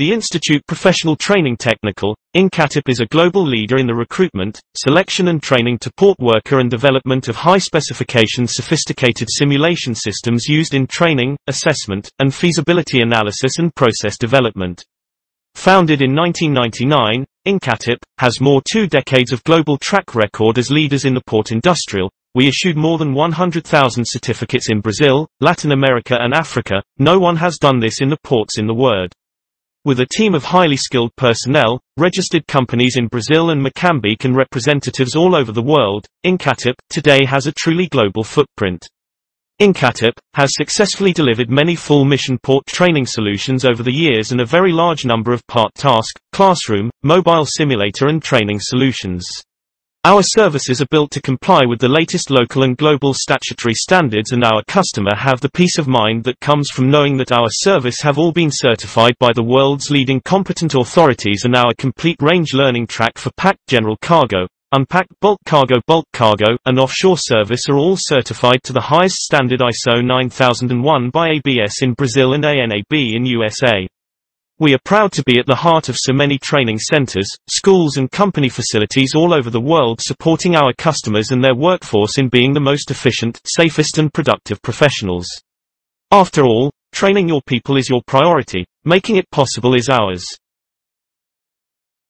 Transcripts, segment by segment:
The Institute Professional Training Technical, INCATIP is a global leader in the recruitment, selection and training to port worker and development of high-specification sophisticated simulation systems used in training, assessment, and feasibility analysis and process development. Founded in 1999, INCATIP has more two decades of global track record as leaders in the port industrial, we issued more than 100,000 certificates in Brazil, Latin America and Africa, no one has done this in the ports in the world. With a team of highly skilled personnel, registered companies in Brazil and Macambique and representatives all over the world, Incatip, today has a truly global footprint. Incatip, has successfully delivered many full mission port training solutions over the years and a very large number of part task, classroom, mobile simulator and training solutions. Our services are built to comply with the latest local and global statutory standards and our customer have the peace of mind that comes from knowing that our service have all been certified by the world's leading competent authorities and our complete range learning track for packed general cargo, unpacked bulk cargo bulk cargo, and offshore service are all certified to the highest standard ISO 9001 by ABS in Brazil and ANAB in USA. We are proud to be at the heart of so many training centers, schools and company facilities all over the world supporting our customers and their workforce in being the most efficient, safest and productive professionals. After all, training your people is your priority, making it possible is ours.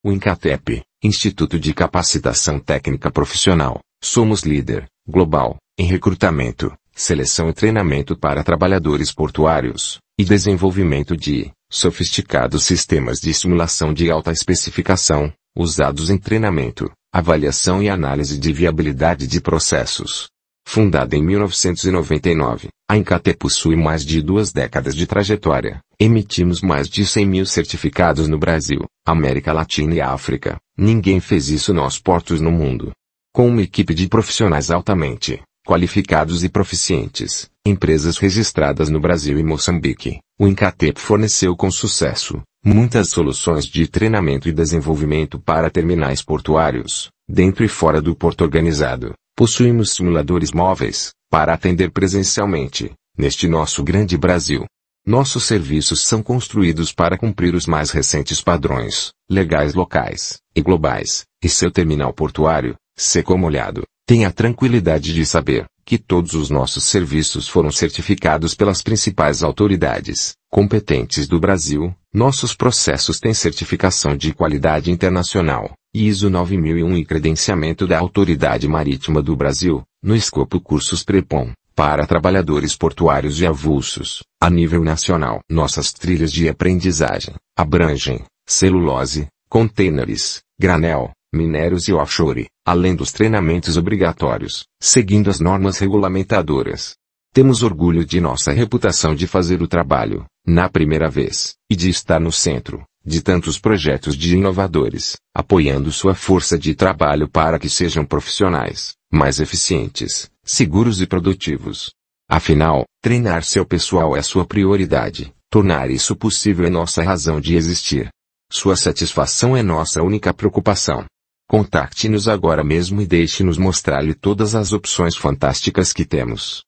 O Incatep, Instituto de Capacitação Técnica Profissional, somos líder, global, em recrutamento, seleção e treinamento para trabalhadores portuários, e desenvolvimento de sofisticados sistemas de simulação de alta especificação, usados em treinamento, avaliação e análise de viabilidade de processos. Fundada em 1999, a Incate possui mais de duas décadas de trajetória. Emitimos mais de 100 mil certificados no Brasil, América Latina e África. Ninguém fez isso nos portos no mundo. Com uma equipe de profissionais altamente qualificados e proficientes, empresas registradas no Brasil e Moçambique, o Incatep forneceu com sucesso muitas soluções de treinamento e desenvolvimento para terminais portuários, dentro e fora do porto organizado. Possuímos simuladores móveis para atender presencialmente neste nosso grande Brasil. Nossos serviços são construídos para cumprir os mais recentes padrões legais locais e globais, e seu terminal portuário, seco molhado, tem a tranquilidade de saber que todos os nossos serviços foram certificados pelas principais autoridades competentes do Brasil, nossos processos têm certificação de qualidade internacional, ISO 9001 e credenciamento da Autoridade Marítima do Brasil, no escopo cursos PREPOM, para trabalhadores portuários e avulsos, a nível nacional. Nossas trilhas de aprendizagem abrangem celulose, containers, granel, minérios e offshore, além dos treinamentos obrigatórios, seguindo as normas regulamentadoras. Temos orgulho de nossa reputação de fazer o trabalho, na primeira vez, e de estar no centro, de tantos projetos de inovadores, apoiando sua força de trabalho para que sejam profissionais, mais eficientes, seguros e produtivos. Afinal, treinar seu pessoal é sua prioridade, tornar isso possível é nossa razão de existir. Sua satisfação é nossa única preocupação. Contacte-nos agora mesmo e deixe-nos mostrar-lhe todas as opções fantásticas que temos.